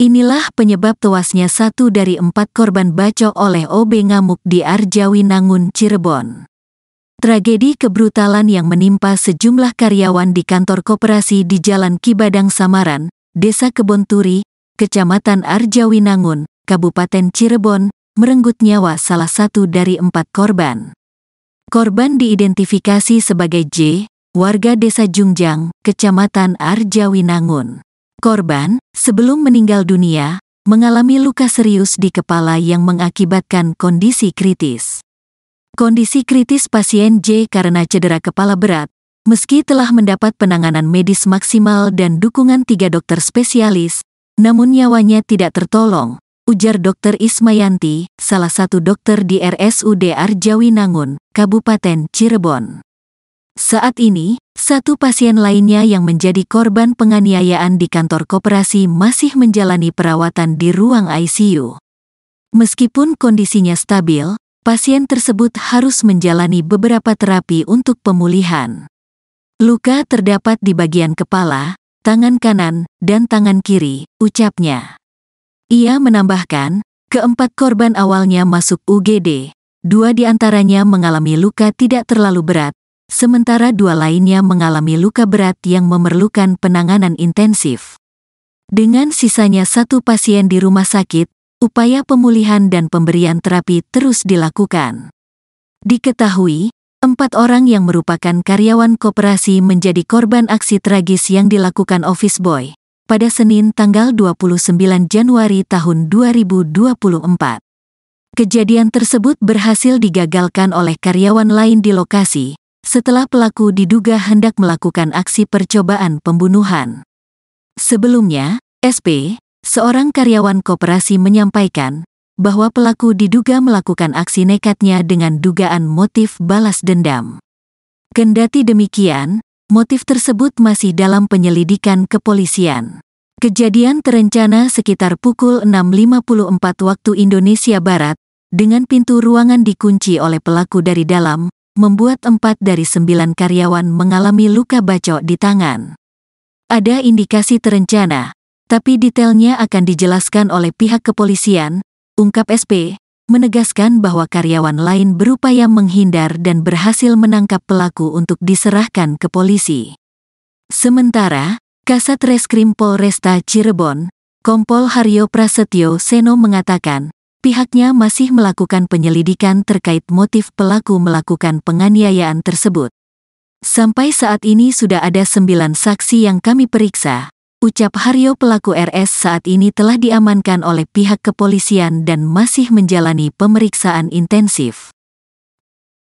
Inilah penyebab tewasnya satu dari empat korban bacok oleh OB ngamuk di Arjawi Nangun, Cirebon. Tragedi kebrutalan yang menimpa sejumlah karyawan di kantor koperasi di Jalan Kibadang Samaran, Desa Kebonturi, Kecamatan Arjawi Nangun, Kabupaten Cirebon, merenggut nyawa salah satu dari empat korban. Korban diidentifikasi sebagai J, warga Desa Jungjang, Kecamatan Arjawinangun. Korban, sebelum meninggal dunia, mengalami luka serius di kepala yang mengakibatkan kondisi kritis. Kondisi kritis pasien J karena cedera kepala berat, meski telah mendapat penanganan medis maksimal dan dukungan tiga dokter spesialis, namun nyawanya tidak tertolong, ujar Dr. Ismayanti, salah satu dokter di RSUD Arjawi Nangun, Kabupaten Cirebon. Saat ini, satu pasien lainnya yang menjadi korban penganiayaan di kantor koperasi masih menjalani perawatan di ruang ICU. Meskipun kondisinya stabil, pasien tersebut harus menjalani beberapa terapi untuk pemulihan. Luka terdapat di bagian kepala, tangan kanan, dan tangan kiri, ucapnya. Ia menambahkan, keempat korban awalnya masuk UGD, dua di antaranya mengalami luka tidak terlalu berat, sementara dua lainnya mengalami luka berat yang memerlukan penanganan intensif. Dengan sisanya satu pasien di rumah sakit, upaya pemulihan dan pemberian terapi terus dilakukan. Diketahui, empat orang yang merupakan karyawan koperasi menjadi korban aksi tragis yang dilakukan Office Boy pada Senin tanggal 29 Januari tahun 2024. Kejadian tersebut berhasil digagalkan oleh karyawan lain di lokasi, setelah pelaku diduga hendak melakukan aksi percobaan pembunuhan. Sebelumnya, SP, seorang karyawan koperasi menyampaikan bahwa pelaku diduga melakukan aksi nekatnya dengan dugaan motif balas dendam. Kendati demikian, motif tersebut masih dalam penyelidikan kepolisian. Kejadian terencana sekitar pukul 6.54 waktu Indonesia Barat, dengan pintu ruangan dikunci oleh pelaku dari dalam, membuat empat dari sembilan karyawan mengalami luka bacok di tangan. Ada indikasi terencana, tapi detailnya akan dijelaskan oleh pihak kepolisian, ungkap SP, menegaskan bahwa karyawan lain berupaya menghindar dan berhasil menangkap pelaku untuk diserahkan ke polisi. Sementara, Kasat Reskrim Polresta Cirebon, Kompol Haryo Prasetyo Seno mengatakan, pihaknya masih melakukan penyelidikan terkait motif pelaku melakukan penganiayaan tersebut. Sampai saat ini sudah ada sembilan saksi yang kami periksa. Ucap Haryo pelaku RS saat ini telah diamankan oleh pihak kepolisian dan masih menjalani pemeriksaan intensif.